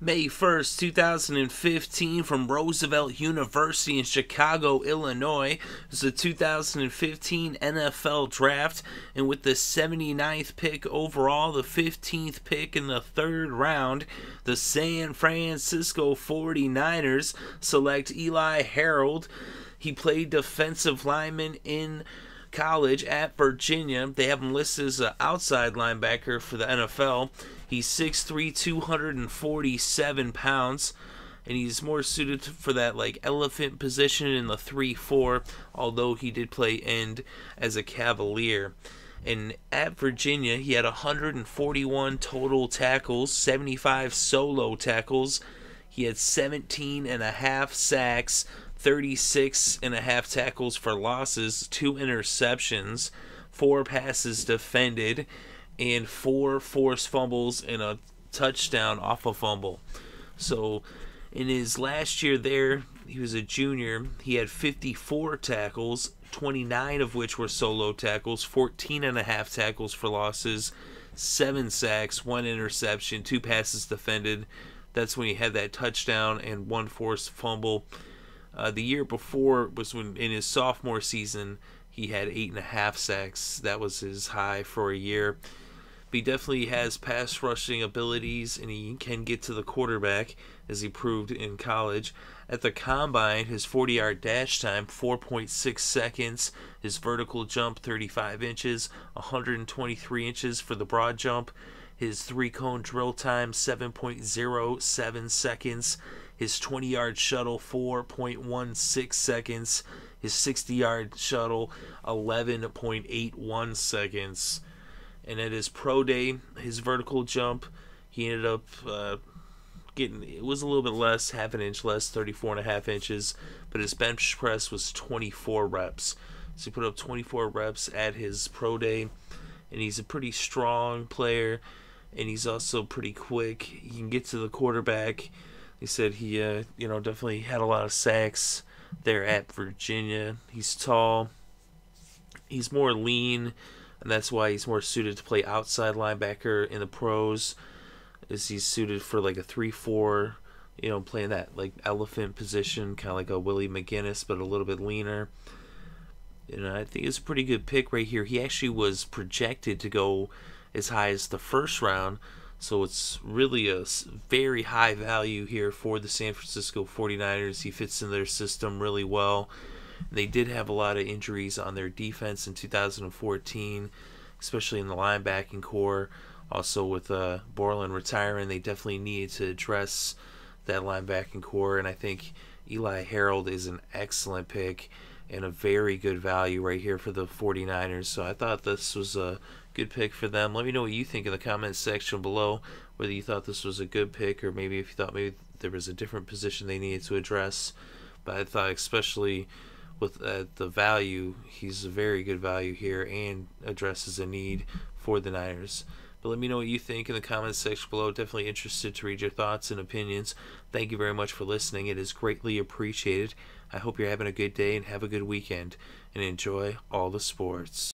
May 1st, 2015, from Roosevelt University in Chicago, Illinois, is the 2015 NFL Draft, and with the 79th pick overall, the 15th pick in the third round, the San Francisco 49ers select Eli Harold. He played defensive lineman in College at Virginia. They have him listed as an outside linebacker for the NFL. He's 6'3, 247 pounds, and he's more suited for that like elephant position in the 3 4, although he did play end as a Cavalier. And at Virginia, he had 141 total tackles, 75 solo tackles, he had 17 and a half sacks, 36 and a half tackles for losses, two interceptions, four passes defended, and four forced fumbles and a touchdown off a fumble. So in his last year there, he was a junior, he had 54 tackles, 29 of which were solo tackles, 14 and a half tackles for losses, 7 sacks, 1 interception, 2 passes defended, that's when he had that touchdown and one forced fumble. Uh, the year before was when in his sophomore season he had eight and a half sacks. That was his high for a year. But he definitely has pass rushing abilities and he can get to the quarterback as he proved in college. At the combine, his 40 yard dash time, 4.6 seconds. His vertical jump, 35 inches, 123 inches for the broad jump. His three cone drill time 7.07 seconds. His 20 yard shuttle 4.16 seconds. His 60 yard shuttle 11.81 seconds. And at his pro day, his vertical jump, he ended up uh, getting, it was a little bit less, half an inch less, 34 and a half inches. But his bench press was 24 reps. So he put up 24 reps at his pro day, and he's a pretty strong player and he's also pretty quick. He can get to the quarterback. He said he, uh, you know, definitely had a lot of sacks there at Virginia. He's tall. He's more lean, and that's why he's more suited to play outside linebacker in the pros. Is he's suited for like a three-four, you know, playing that like elephant position, kind of like a Willie McGinnis, but a little bit leaner. And I think it's a pretty good pick right here. He actually was projected to go as high as the first round. So it's really a very high value here for the San Francisco 49ers. He fits in their system really well. They did have a lot of injuries on their defense in 2014, especially in the linebacking core. Also with uh, Borland retiring, they definitely needed to address that linebacking core, and I think Eli Harold is an excellent pick and a very good value right here for the 49ers. So I thought this was a good pick for them. Let me know what you think in the comments section below, whether you thought this was a good pick or maybe if you thought maybe there was a different position they needed to address. But I thought especially with uh, the value, he's a very good value here and addresses a need for the Niners. But let me know what you think in the comments section below. Definitely interested to read your thoughts and opinions. Thank you very much for listening. It is greatly appreciated. I hope you're having a good day and have a good weekend and enjoy all the sports.